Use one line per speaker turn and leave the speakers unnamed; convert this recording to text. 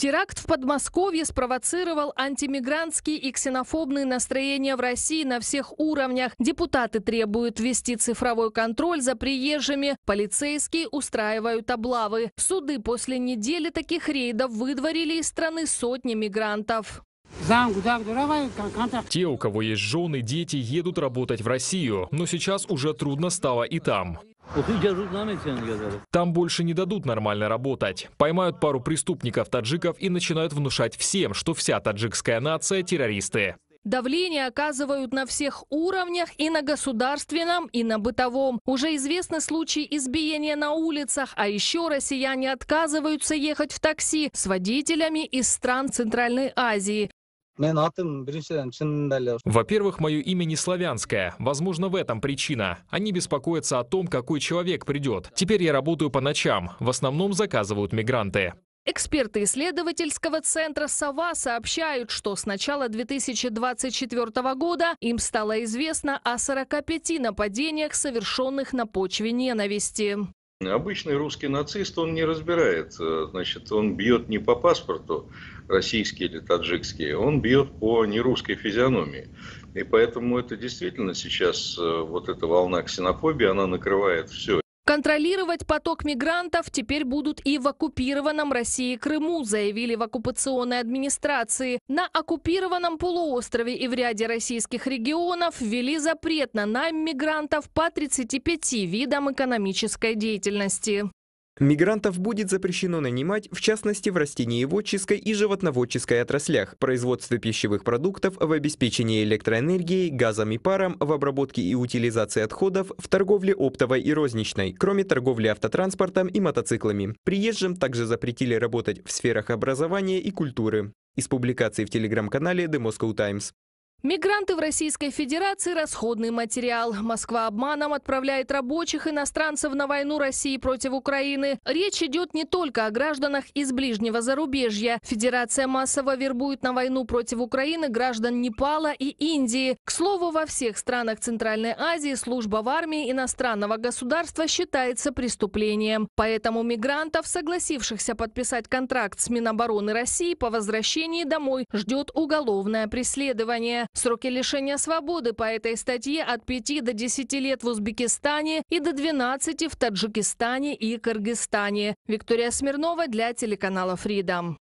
Теракт в Подмосковье спровоцировал антимигрантские и ксенофобные настроения в России на всех уровнях. Депутаты требуют ввести цифровой контроль за приезжими, полицейские устраивают облавы. Суды после недели таких рейдов выдворили из страны сотни мигрантов.
Те, у кого есть жены, дети, едут работать в Россию. Но сейчас уже трудно стало и там. Там больше не дадут нормально работать. Поймают пару преступников-таджиков и начинают внушать всем, что вся таджикская нация – террористы.
Давление оказывают на всех уровнях, и на государственном, и на бытовом. Уже известны случаи избиения на улицах, а еще россияне отказываются ехать в такси с водителями из стран Центральной Азии
во-первых мое имя не славянское возможно в этом причина они беспокоятся о том какой человек придет теперь я работаю по ночам в основном заказывают мигранты
Эксперты исследовательского центра «Сова» сообщают, что с начала 2024 года им стало известно о 45 нападениях, совершенных на почве ненависти.
Обычный русский нацист, он не разбирает, э, значит, он бьет не по паспорту российский или таджикский, он бьет по нерусской физиономии. И поэтому это действительно сейчас, э, вот эта волна ксенофобии, она накрывает все.
Контролировать поток мигрантов теперь будут и в оккупированном России Крыму, заявили в оккупационной администрации. На оккупированном полуострове и в ряде российских регионов ввели запрет на найм мигрантов по 35 видам экономической деятельности.
Мигрантов будет запрещено нанимать, в частности, в растениеводческой и животноводческой отраслях, производстве пищевых продуктов, в обеспечении электроэнергией, газом и паром, в обработке и утилизации отходов, в торговле оптовой и розничной, кроме торговли автотранспортом и мотоциклами. Приезжим также запретили работать в сферах образования и культуры. Из публикации в телеграм-канале The Moscow Times.
Мигранты в Российской Федерации – расходный материал. Москва обманом отправляет рабочих иностранцев на войну России против Украины. Речь идет не только о гражданах из ближнего зарубежья. Федерация массово вербует на войну против Украины граждан Непала и Индии. К слову, во всех странах Центральной Азии служба в армии иностранного государства считается преступлением. Поэтому мигрантов, согласившихся подписать контракт с Минобороны России по возвращении домой, ждет уголовное преследование. Сроки лишения свободы по этой статье от 5 до 10 лет в Узбекистане и до 12 в Таджикистане и Кыргызстане. Виктория Смирнова для телеканала Freedom.